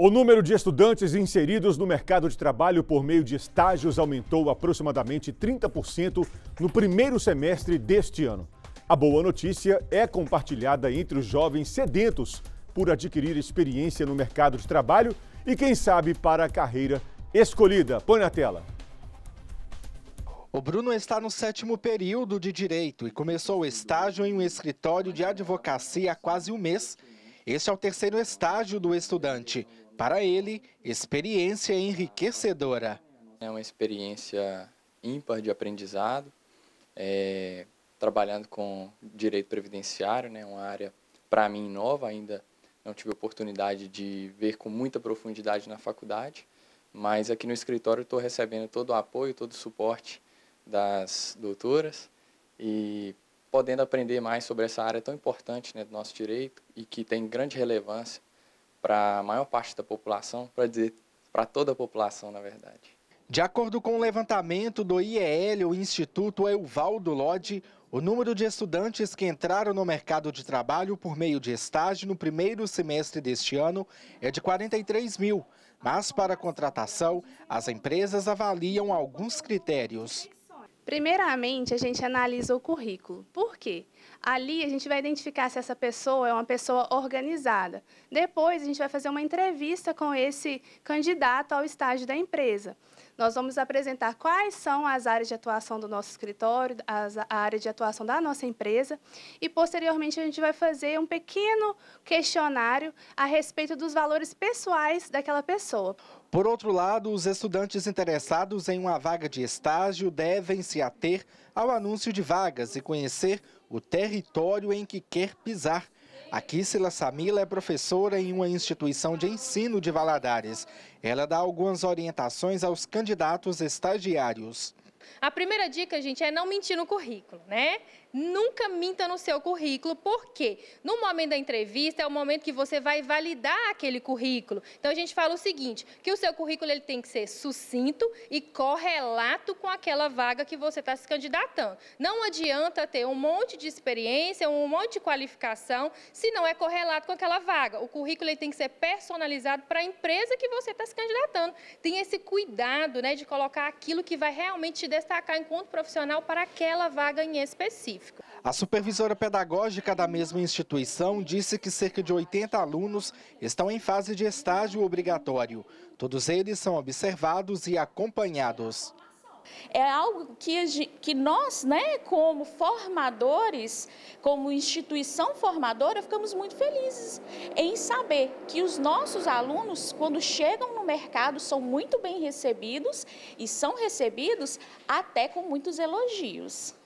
O número de estudantes inseridos no mercado de trabalho por meio de estágios aumentou aproximadamente 30% no primeiro semestre deste ano. A boa notícia é compartilhada entre os jovens sedentos por adquirir experiência no mercado de trabalho e, quem sabe, para a carreira escolhida. Põe na tela. O Bruno está no sétimo período de direito e começou o estágio em um escritório de advocacia há quase um mês este é o terceiro estágio do estudante. Para ele, experiência enriquecedora. É uma experiência ímpar de aprendizado, é, trabalhando com direito previdenciário, né, uma área para mim nova, ainda não tive oportunidade de ver com muita profundidade na faculdade, mas aqui no escritório estou recebendo todo o apoio, todo o suporte das doutoras e podendo aprender mais sobre essa área tão importante né, do nosso direito e que tem grande relevância para a maior parte da população, para dizer para toda a população, na verdade. De acordo com o levantamento do IEL, o Instituto Euvaldo Lodge, o número de estudantes que entraram no mercado de trabalho por meio de estágio no primeiro semestre deste ano é de 43 mil, mas para a contratação, as empresas avaliam alguns critérios. Primeiramente, a gente analisa o currículo. Por quê? Ali a gente vai identificar se essa pessoa é uma pessoa organizada. Depois, a gente vai fazer uma entrevista com esse candidato ao estágio da empresa. Nós vamos apresentar quais são as áreas de atuação do nosso escritório, as, a área de atuação da nossa empresa e, posteriormente, a gente vai fazer um pequeno questionário a respeito dos valores pessoais daquela pessoa. Por outro lado, os estudantes interessados em uma vaga de estágio devem se ater ao anúncio de vagas e conhecer o território em que quer pisar. Aqui, Sila Samila é professora em uma instituição de ensino de Valadares. Ela dá algumas orientações aos candidatos estagiários. A primeira dica, gente, é não mentir no currículo, né? Nunca minta no seu currículo, porque no momento da entrevista é o momento que você vai validar aquele currículo. Então a gente fala o seguinte, que o seu currículo ele tem que ser sucinto e correlato com aquela vaga que você está se candidatando. Não adianta ter um monte de experiência, um monte de qualificação, se não é correlato com aquela vaga. O currículo ele tem que ser personalizado para a empresa que você está se candidatando. Tem esse cuidado, né, de colocar aquilo que vai realmente te destacar enquanto profissional para aquela vaga em específico. A supervisora pedagógica da mesma instituição disse que cerca de 80 alunos estão em fase de estágio obrigatório. Todos eles são observados e acompanhados. É algo que, que nós, né, como formadores, como instituição formadora, ficamos muito felizes em saber que os nossos alunos, quando chegam no mercado, são muito bem recebidos e são recebidos até com muitos elogios.